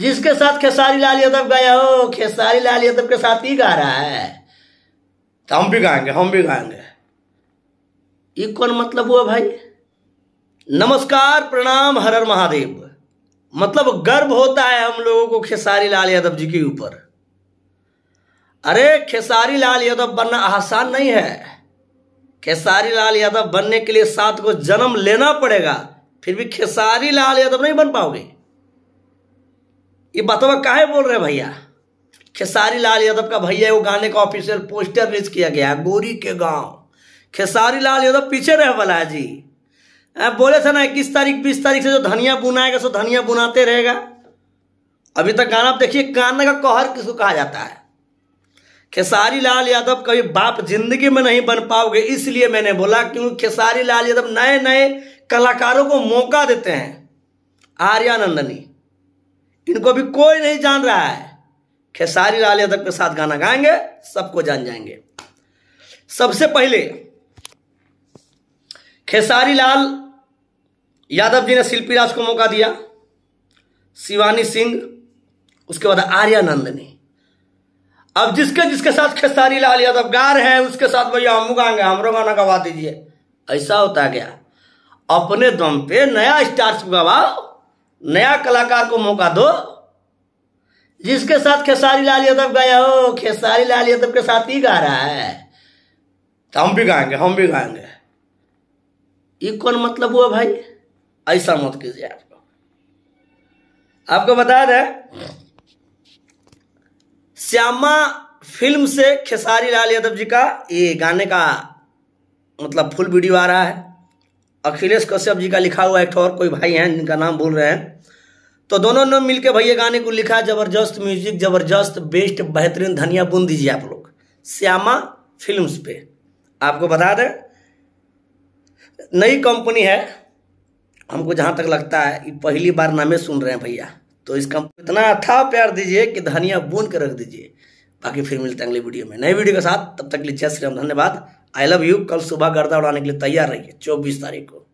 जिसके साथ खेसारी लाल यादव गया हो खेसारी लाल यादव के साथ ही गा रहा है तो हम भी गाएंगे हम भी गाएंगे ये कौन मतलब हुआ भाई नमस्कार प्रणाम हर हर महादेव मतलब गर्व होता है हम लोगों को खेसारी लाल यादव जी के ऊपर अरे खेसारी लाल यादव बनना आसान नहीं है खेसारी लाल यादव बनने के लिए सात को जन्म लेना पड़ेगा फिर भी खेसारी लाल यादव नहीं बन पाओगे ये बतवा काहे बोल रहे भैया खेसारी लाल यादव का भैया वो गाने का ऑफिशियल पोस्टर रिलीज किया गया है गोरी के गांव खेसारी लाल यादव पीछे रहे वाला है जी बोले थे ना इक्कीस तारीख बीस तारीख से जो धनिया बुनाएगा सो धनिया बुनाते रहेगा अभी तक गाना आप देखिए गाना का कहर किसको कहा जाता है खेसारी लाल यादव कभी बाप जिंदगी में नहीं बन पाओगे इसलिए मैंने बोला क्योंकि खेसारी लाल यादव नए नए कलाकारों को मौका देते हैं आर्यानंदनी इनको भी कोई नहीं जान रहा है खेसारी लाल यादव के साथ गाना गाएंगे सबको जान जाएंगे सबसे पहले खेसारी लाल यादव जी ने शिल्पी राज को मौका दिया शिवानी सिंह उसके बाद ने अब जिसके जिसके साथ खेसारी लाल यादव गा रहे हैं उसके साथ भैया हम गाएंगे हमरो गाना गवा दीजिए ऐसा होता गया अपने दम पे नया स्टार्स गवाओ नया कलाकार को मौका दो जिसके साथ खेसारी लाल यादव गाया हो खेसारी लाल यादव के साथ ही गा रहा है तो हम भी गाएंगे हम भी गाएंगे ये कौन मतलब हुआ भाई ऐसा मत कीजिए आपको आपको बता दें श्यामा फिल्म से खेसारी लाल यादव जी का ये गाने का मतलब फुल वीडियो आ रहा है अखिलेश कश्यप जी का लिखा हुआ एक और कोई भाई हैं जिनका नाम बोल रहे हैं तो दोनों ने मिलकर भैया गाने को लिखा जबरदस्त म्यूजिक जबरदस्त बेस्ट बेहतरीन धनिया बुन दीजिए आप लोग श्यामा फिल्म्स पे आपको बता दें नई कंपनी है हमको जहां तक लगता है पहली बार नामे सुन रहे हैं भैया तो इस कंपनी इतना अथा अच्छा प्यार दीजिए कि धनिया बुन के रख दीजिए बाकी फिर मिलते हैं अगले वीडियो में नए वीडियो के साथ तब तक के लिए जय श्री राम धन्यवाद आई लव यू कल सुबह गर्दा उड़ाने के लिए तैयार रहिए चौबीस तारीख को